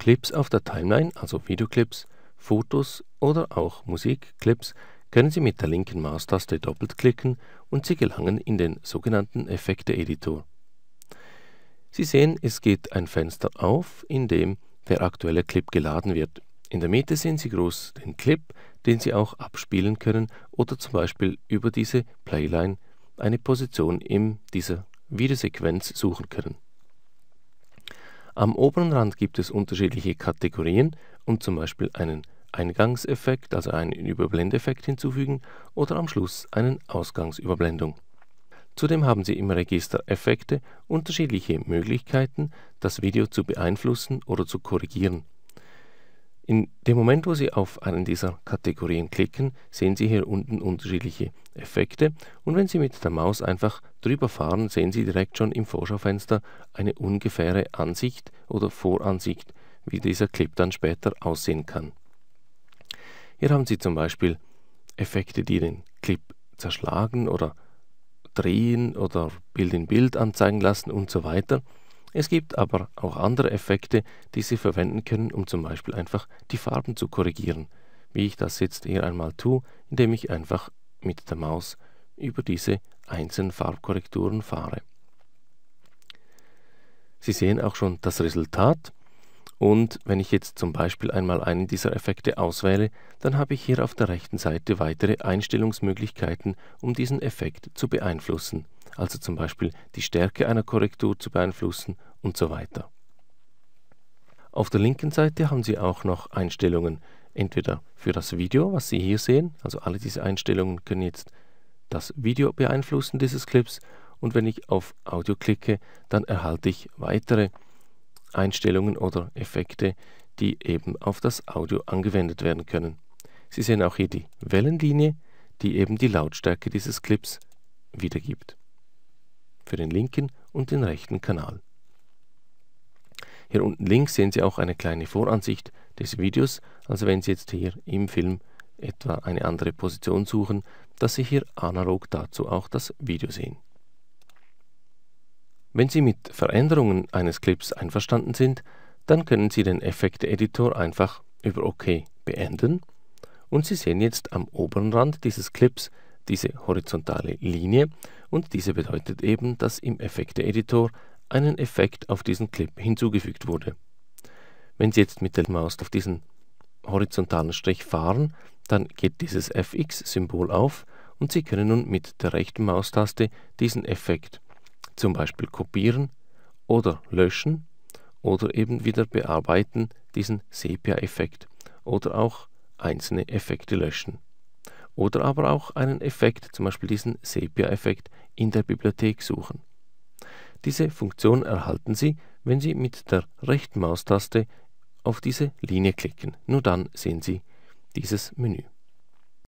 Clips auf der Timeline, also Videoclips, Fotos oder auch Musikclips, können Sie mit der linken Maustaste doppelt klicken und Sie gelangen in den sogenannten Effekte-Editor. Sie sehen, es geht ein Fenster auf, in dem der aktuelle Clip geladen wird. In der Mitte sehen Sie groß den Clip, den Sie auch abspielen können oder zum Beispiel über diese Playline eine Position in dieser Videosequenz suchen können. Am oberen Rand gibt es unterschiedliche Kategorien, und zum Beispiel einen Eingangseffekt, also einen Überblendeffekt hinzufügen oder am Schluss eine Ausgangsüberblendung. Zudem haben Sie im Register Effekte unterschiedliche Möglichkeiten, das Video zu beeinflussen oder zu korrigieren in dem Moment, wo Sie auf einen dieser Kategorien klicken, sehen Sie hier unten unterschiedliche Effekte und wenn Sie mit der Maus einfach drüber fahren, sehen Sie direkt schon im Vorschaufenster eine ungefähre Ansicht oder Voransicht, wie dieser Clip dann später aussehen kann. Hier haben Sie zum Beispiel Effekte, die den Clip zerschlagen oder drehen oder Bild in Bild anzeigen lassen und so weiter. Es gibt aber auch andere Effekte, die Sie verwenden können, um zum Beispiel einfach die Farben zu korrigieren, wie ich das jetzt hier einmal tue, indem ich einfach mit der Maus über diese einzelnen Farbkorrekturen fahre. Sie sehen auch schon das Resultat. Und wenn ich jetzt zum Beispiel einmal einen dieser Effekte auswähle, dann habe ich hier auf der rechten Seite weitere Einstellungsmöglichkeiten, um diesen Effekt zu beeinflussen, also zum Beispiel die Stärke einer Korrektur zu beeinflussen und so weiter. Auf der linken Seite haben Sie auch noch Einstellungen, entweder für das Video, was Sie hier sehen, also alle diese Einstellungen können jetzt das Video beeinflussen dieses Clips, und wenn ich auf Audio klicke, dann erhalte ich weitere Einstellungen Einstellungen oder Effekte, die eben auf das Audio angewendet werden können. Sie sehen auch hier die Wellenlinie, die eben die Lautstärke dieses Clips wiedergibt. Für den linken und den rechten Kanal. Hier unten links sehen Sie auch eine kleine Voransicht des Videos, also wenn Sie jetzt hier im Film etwa eine andere Position suchen, dass Sie hier analog dazu auch das Video sehen. Wenn Sie mit Veränderungen eines Clips einverstanden sind, dann können Sie den Effekte-Editor einfach über OK beenden und Sie sehen jetzt am oberen Rand dieses Clips diese horizontale Linie und diese bedeutet eben, dass im Effekte-Editor einen Effekt auf diesen Clip hinzugefügt wurde. Wenn Sie jetzt mit der Maus auf diesen horizontalen Strich fahren, dann geht dieses FX-Symbol auf und Sie können nun mit der rechten Maustaste diesen Effekt zum Beispiel kopieren oder löschen oder eben wieder bearbeiten, diesen Sepia-Effekt oder auch einzelne Effekte löschen. Oder aber auch einen Effekt, zum Beispiel diesen Sepia-Effekt, in der Bibliothek suchen. Diese Funktion erhalten Sie, wenn Sie mit der rechten Maustaste auf diese Linie klicken. Nur dann sehen Sie dieses Menü.